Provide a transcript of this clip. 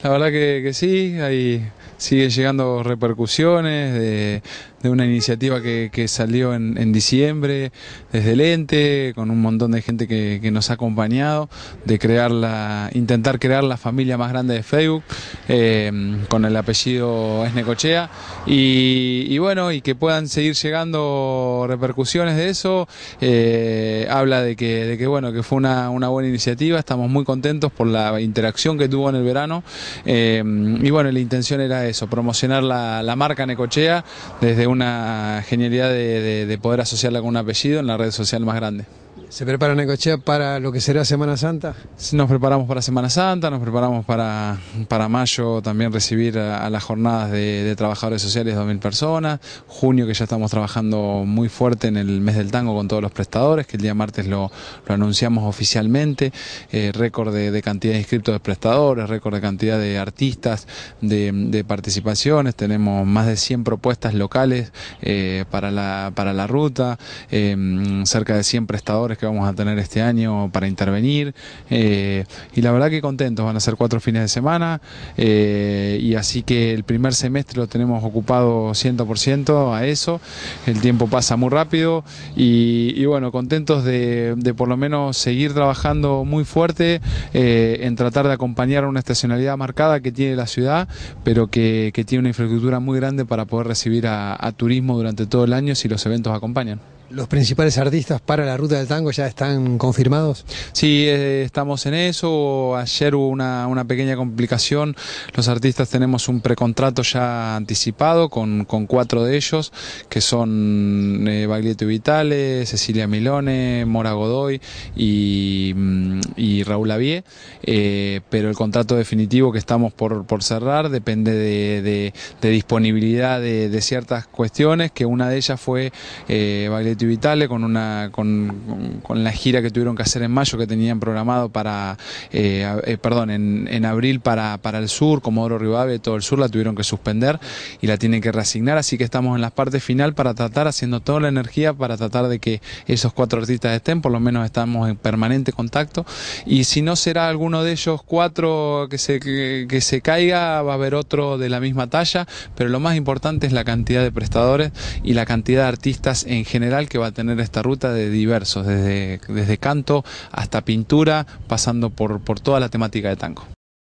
La verdad que, que sí, ahí sigue llegando repercusiones de, de una iniciativa que, salió en, diciembre desde el ente, con un montón de gente que, nos ha acompañado, de crear la, intentar crear la familia más grande de Facebook eh, con el apellido Esnecochea y, y, bueno, y que puedan seguir llegando repercusiones de eso. Eh, habla de que, de que bueno, que fue una, buena iniciativa, estamos muy contentos por la interacción que tuvo en el verano eh, y bueno, la intención era eso, promocionar la, la marca Necochea desde una genialidad de, poder asociarla con un apellido en la red social más grande. ¿Se prepara Necochea para lo que será Semana Santa? Nos preparamos para Semana Santa, nos preparamos para, para mayo también recibir a, las jornadas de, trabajadores sociales 2.000 personas, junio que ya estamos trabajando muy fuerte en el mes del tango con todos los prestadores, que el día martes lo, anunciamos oficialmente, eh, récord de, cantidad de inscriptos de prestadores, récord de cantidad de artistas, de, participaciones, tenemos más de 100 propuestas locales eh, para, la, para la ruta, eh, cerca de 100 prestadores que vamos a tener este año para intervenir. Eh, y la verdad que contentos, van a ser cuatro fines de semana. Eh, y así que el primer semestre lo tenemos ocupado 100% a eso. El tiempo pasa muy rápido y, bueno, contentos de, por lo menos seguir trabajando muy fuerte eh, en tratar de acompañar una estacionalidad marcada que tiene la ciudad, pero que, tiene una infraestructura muy grande para poder recibir a turismo durante todo el año si los eventos acompañan. ¿Los principales artistas para la ruta del tango ya están confirmados? Sí, eh, estamos en eso. Ayer hubo una, pequeña complicación. Los artistas tenemos un precontrato ya anticipado con, cuatro de ellos, que son eh, Baglietto Vitale, Cecilia Milone, Mora Godoy y, mm, Raúl Lavie. Eh, pero el contrato definitivo que estamos por, cerrar depende de, disponibilidad de, ciertas cuestiones, que una de ellas fue eh, Baglietto con, una, con, la gira que tuvieron que hacer en mayo, que tenían programado para, eh, eh, perdón, en, en abril para, para, el sur, como Oro y todo el sur, la tuvieron que suspender y la tienen que reasignar, así que estamos en la parte final para tratar, haciendo toda la energía para tratar de que esos cuatro artistas estén, por lo menos estamos en permanente contacto, y si no será alguno de ellos cuatro que se, que, que se caiga, va a haber otro de la misma talla, pero lo más importante es la cantidad de prestadores y la cantidad de artistas en general que va a tener esta ruta de diversos, desde, desde canto hasta pintura, pasando por, por toda la temática de tango.